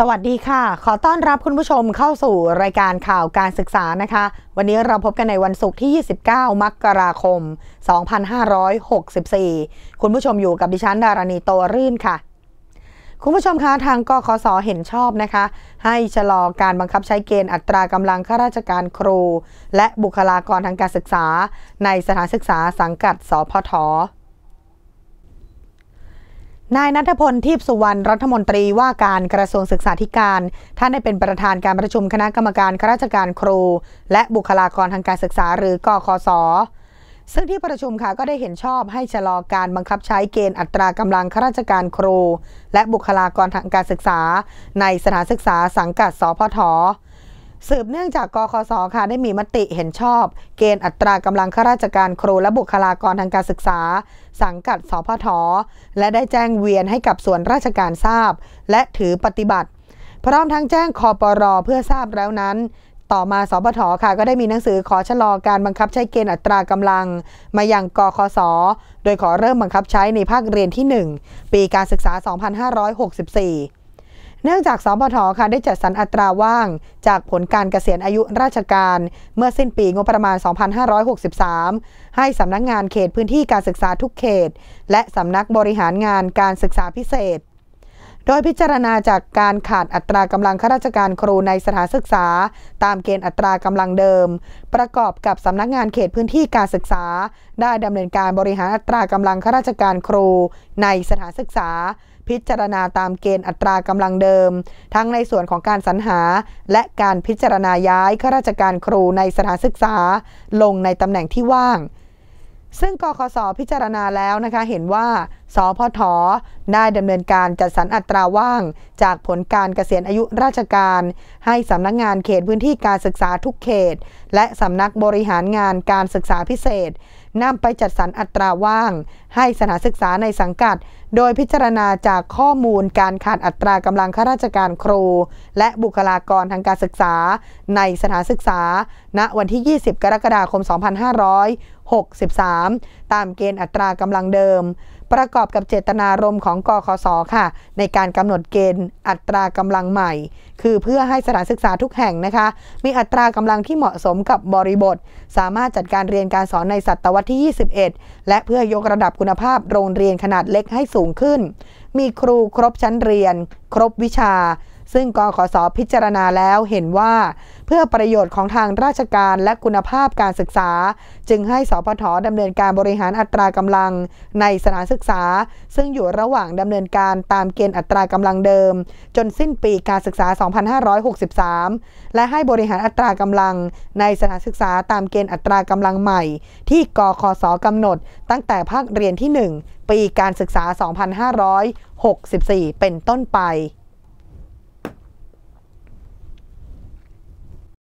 สวัสดีค่ะ ขอต้อนรับคุณผู้ชมเข้าสู่รายการข่าวการศึกษานะคะ วันนี้เราพบกันในวันศุกร์ที่ 29 มกราคม 2564 คุณผู้ชมอยู่กับดิฉันดารณีโตรื่นค่ะ คุณผู้ชมคะทางกคสเห็นชอบนะคะ ให้ชะลอการบังคับใช้เกณฑ์อัตรากำลังข้าราชการครู และบุคลากรทางการศึกษา ในสถานศึกษาสังกัด สพทนายนัทพลทิพสุวรรณรัฐมนตรีว่าการกระทรวงศึกษาธิการท่านได้เป็นประธานการประชุมคณะกรรมการข้าราชการครู และบุคลากรทางการศึกษา หรือกคอซึ่งที่ประชุมค่ะก็ได้เห็นชอบให้ชะลอการบังคับใช้เกณฑ์อัตรากำลังข้าราชการครู และบุคลากรทางการศึกษา ในสถานศึกษาสังกัด สพทสืบเนื่องจากกคสค่ะได้มีมติเห็นชอบเกณฑ์อัตรากำลังข้าราชการครูและบุคลากรทางการศึกษาสังกัดสพทและได้แจ้งเวียนให้กับส่วนราชการทราบและถือปฏิบัติ พร้อมทั้งแจ้งคอปรอเพื่อทราบแล้วนั้น ต่อมาสพทค่ะก็ได้มีหนังสือขอชะลอการบังคับใช้เกณฑ์อัตรากำลัง มายังกคสโดยขอเริ่มบังคับใช้ในภาคเรียนที่ 1ปีการศึกษา 2564เนื่องจากสบทค่ะได้จัดสรรอัตราว่างจากผลการเกษียณอายุราชการเมื่อสิ้นปีงบประมาณ 2563 ให้สำนักงงานเขตพื้นที่การศึกษาทุกเขต และสำนักบริหารงานการศึกษาพิเศษโดยพิจารณาจากการขาดอัตรากำลังข้าราชการครูในสถานศึกษาตามเกณฑ์อัตรากำลังเดิม ประกอบกับสำนักงานเขตพื้นที่การศึกษา ได้ดำเนินการบริหารอัตรากำลังข้าราชการครู ในสถานศึกษา พิจารณาตามเกณฑ์อัตรากำลังเดิมทั้งในส่วนของการสรรหา และการพิจารณาย้ายข้าราชการครูในสถานศึกษา ลงในตำแหน่งที่ว่างซึ่งกคสพิจารณาแล้วนะคะเห็นว่า สพทได้ดำเนินการจัดสรรอัตราว่าง จากผลการเกษียณอายุราชการ ให้สำนักงานเขตพื้นที่การศึกษาทุกเขต และสำนักบริหารงานการศึกษาพิเศษนำไปจัดสรรอัตราว่าง ให้สถานศึกษาในสังกัดโดยพิจารณาจากข้อมูลการขาดอัตรากำลังข้าราชการครู และบุคลากรทางการศึกษาในสถานศึกษา ณวันที่ 20 กรกฎาคม 2563 ตามเกณฑ์อัตรากำลังเดิมประกอบกับเจตนารมณ์ของกคศค่ะ ในการกำหนดเกณฑ์ อัตรากำลังใหม่ คือเพื่อให้สถานศึกษาทุกแห่งนะคะ มีอัตรากำลังที่เหมาะสมกับบริบท สามารถจัดการเรียนการสอนในศตวรรษที่ 21 และเพื่อยกระดับคุณภาพโรงเรียนขนาดเล็กให้สูงขึ้น มีครูครบชั้นเรียน ครบวิชาซึ่งกขออพิจารณาแล้วเห็นว่า เพื่อประโยชน์ของทางราชการและคุณภาพการศึกษาจึงให้สพทดำเนินการบริหารอัตรากำลัง ในสถานศึกษา ซึ่งอยู่ระหว่างดำเนินการตามเกณฑ์อัตรากำลังเดิม จนสิ้นปีการศึกษา 2563 และให้บริหารอัตรากำลัง ในสถานศึกษาตามเกณฑ์อัตรากำลังใหม่ ที่กอคสกำหนด ตั้งแต่ภาคเรียนที่ 1ปีการศึกษา 2564 เป็นต้นไป